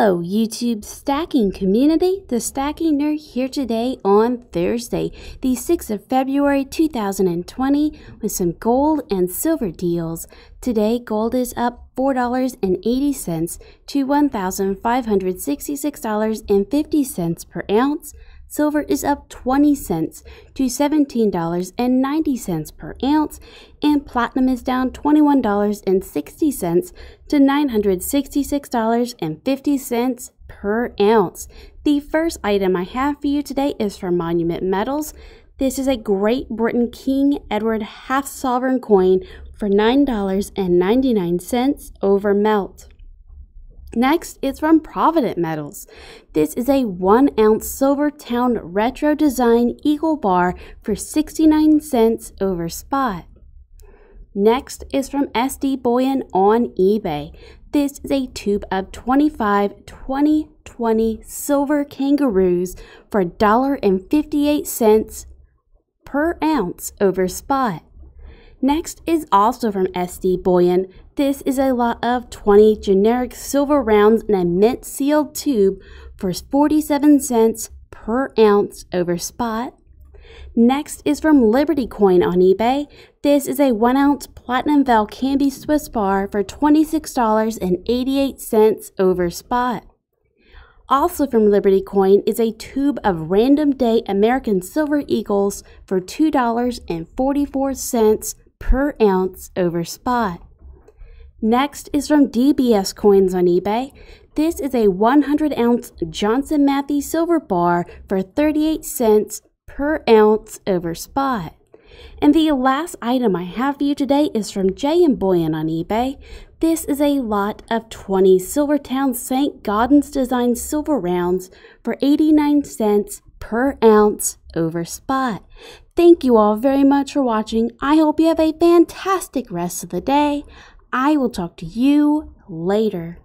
Hello, YouTube stacking community. The Stacking Nerd here today on Thursday, the 6th of February 2020, with some gold and silver deals. Today, gold is up $4.80 to $1,566.50 per ounce. Silver is up 20 cents to $17.90 per ounce, and platinum is down $21.60 to $966.50 per ounce. The first item I have for you today is from Monument Metals. This is a Great Britain King Edward half sovereign coin for $9.99 over melt. Next is from Provident Metals. This is a 1 ounce Silver Town Retro Design Eagle Bar for 69 cents over spot. Next is from SD Boyan on eBay. This is a tube of 25 20 20 silver kangaroos for $1.58 per ounce over spot. Next is also from SD Boyan. This is a lot of 20 generic silver rounds in a mint sealed tube for 47 cents per ounce over spot. Next is from Liberty Coin on eBay. This is a 1 ounce platinum val candy Swiss bar for $26.88 over spot. Also from Liberty Coin is a tube of random day American Silver Eagles for $2.44 per ounce over spot. Next is from DBS Coins on eBay. This is a 100 ounce Johnson Matthey silver bar for 38 cents per ounce over spot. And the last item I have for you today is from Jay and Boyan on eBay. This is a lot of 20 Silvertown St. Gaudens designed silver rounds for 89 cents per ounce over spot. Thank you all very much for watching. I hope you have a fantastic rest of the day. I will talk to you later.